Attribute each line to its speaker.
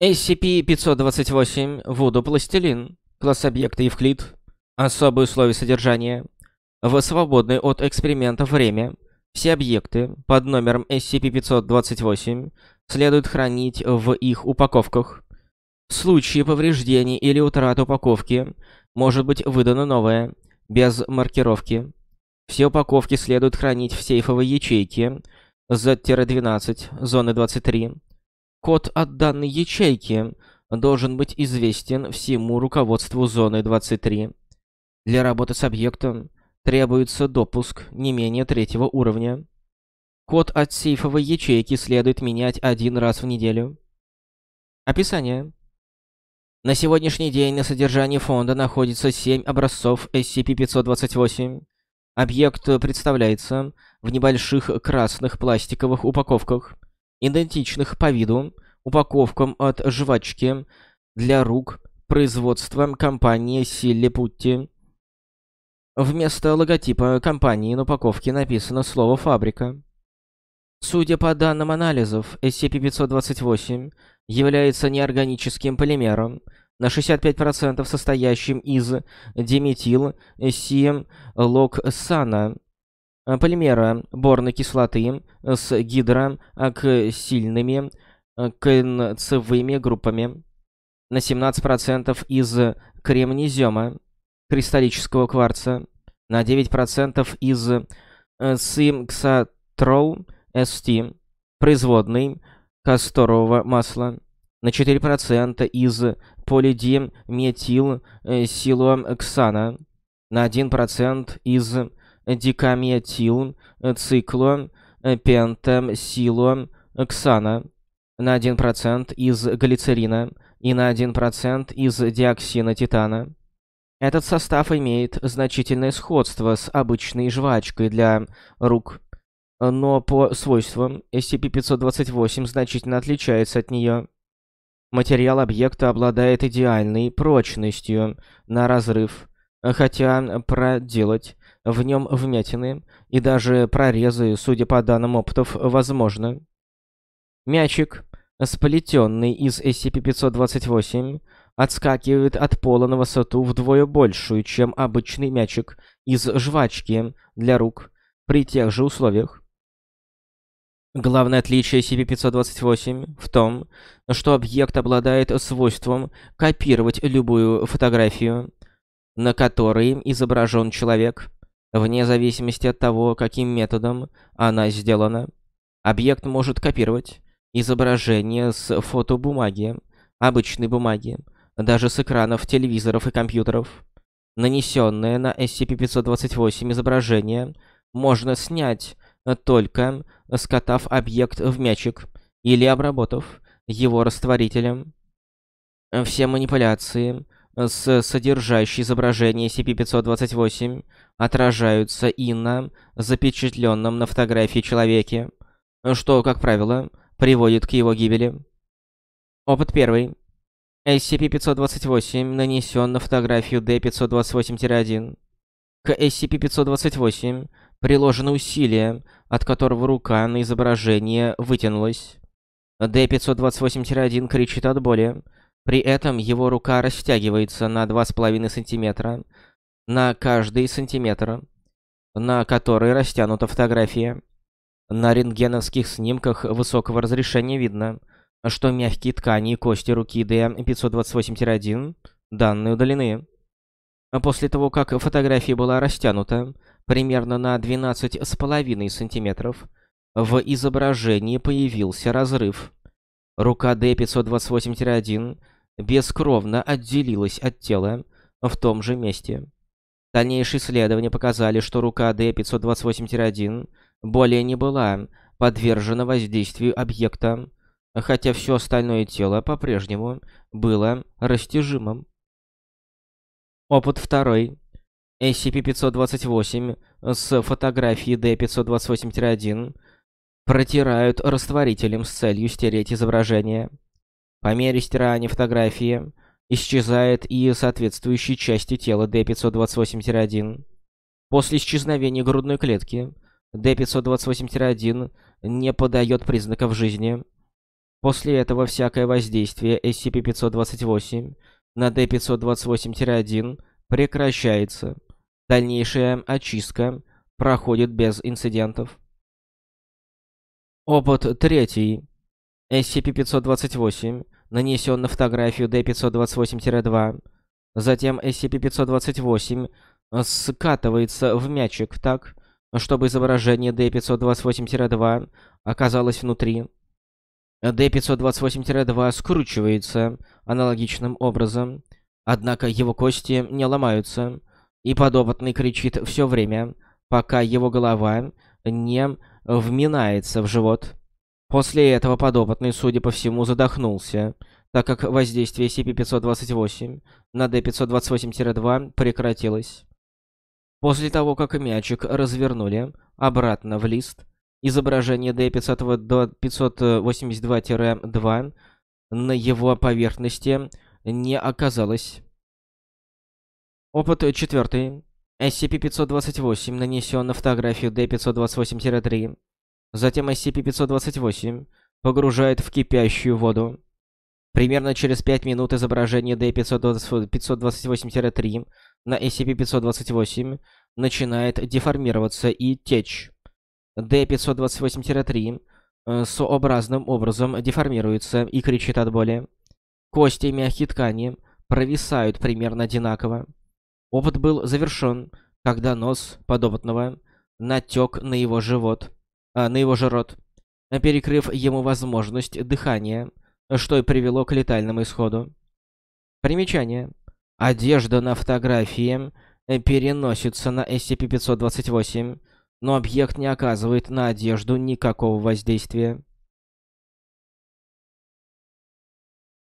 Speaker 1: SCP-528, Вуду-пластилин, класс объекта Евклид, особые условия содержания, в свободное от экспериментов время, все объекты под номером SCP-528 следует хранить в их упаковках. В случае повреждений или утраты упаковки может быть выдано новое, без маркировки. Все упаковки следует хранить в сейфовой ячейке Z-12, зоны 23, Код от данной ячейки должен быть известен всему руководству зоны 23. Для работы с объектом требуется допуск не менее третьего уровня. Код от сейфовой ячейки следует менять один раз в неделю. Описание. На сегодняшний день на содержании фонда находится 7 образцов SCP-528. Объект представляется в небольших красных пластиковых упаковках – идентичных по виду упаковкам от жвачки для рук производства компании Силлипутти. Вместо логотипа компании на упаковке написано слово «фабрика». Судя по данным анализов, SCP-528 является неорганическим полимером, на 65% состоящим из диметил сием локсана Э, полимера борной кислоты э, с гидрооксильными э, концевыми группами на 17% из кремнезема, кристаллического кварца, на 9% из симксатрол СТ, производный касторового масла, на 4% из полидиметилсилооксана, на 1% из дикаметил, циклон, силон ксана на 1% из глицерина и на 1% из диоксина титана. Этот состав имеет значительное сходство с обычной жвачкой для рук, но по свойствам SCP-528 значительно отличается от нее. Материал объекта обладает идеальной прочностью на разрыв, хотя проделать в нем вмятины и даже прорезы, судя по данным опытов, возможно. Мячик, сплетенный из SCP-528, отскакивает от пола на высоту вдвое большую, чем обычный мячик из жвачки для рук при тех же условиях. Главное отличие SCP-528 в том, что объект обладает свойством копировать любую фотографию, на которой изображен человек, Вне зависимости от того, каким методом она сделана, объект может копировать изображение с фотобумаги, обычной бумаги, даже с экранов телевизоров и компьютеров. Нанесенное на SCP-528 изображение можно снять только скатав объект в мячик или обработав его растворителем. Все манипуляции с содержащей изображение SCP-528 отражаются и на запечатленном на фотографии человеке, что, как правило, приводит к его гибели. Опыт первый. SCP-528 нанесен на фотографию D-528-1. К SCP-528 приложено усилие, от которого рука на изображение вытянулась. D-528-1 кричит от боли, при этом его рука растягивается на 2,5 сантиметра, на каждый сантиметр, на который растянута фотография. На рентгеновских снимках высокого разрешения видно, что мягкие ткани и кости руки D528-1 данные удалены. После того, как фотография была растянута примерно на 12,5 сантиметров, в изображении появился разрыв. Рука D528-1 бескровно отделилась от тела в том же месте. Дальнейшие исследования показали, что рука D528-1 более не была подвержена воздействию объекта, хотя все остальное тело по-прежнему было растяжимым. Опыт второй. SCP-528 с фотографией D528-1 протирают растворителем с целью стереть изображение. По мере стирания фотографии исчезает и соответствующие части тела D528-1. После исчезновения грудной клетки D528-1 не подает признаков жизни. После этого всякое воздействие SCP-528 на D528-1 прекращается. Дальнейшая очистка проходит без инцидентов. Опыт третий. SCP-528 нанесен на фотографию D528-2. Затем SCP-528 скатывается в мячик так, чтобы изображение D528-2 оказалось внутри. D528-2 скручивается аналогичным образом, однако его кости не ломаются, и подопытный кричит все время, пока его голова не вминается в живот. После этого подопытный, судя по всему, задохнулся, так как воздействие CP-528 на D-528-2 прекратилось. После того, как мячик развернули обратно в лист, изображение D-582-2 на его поверхности не оказалось. Опыт четвертый. SCP-528 нанесен на фотографию D528-3. Затем SCP-528 погружает в кипящую воду. Примерно через 5 минут изображение D528-3 на SCP-528 начинает деформироваться и течь. D528-3 э, сообразным образом деформируется и кричит от боли. Кости и мягкие ткани провисают примерно одинаково. Опыт был завершен, когда нос подопытного натек на его живот, а, на его же рот, перекрыв ему возможность дыхания, что и привело к летальному исходу. Примечание. Одежда на фотографии переносится на SCP-528, но объект не оказывает на одежду никакого воздействия.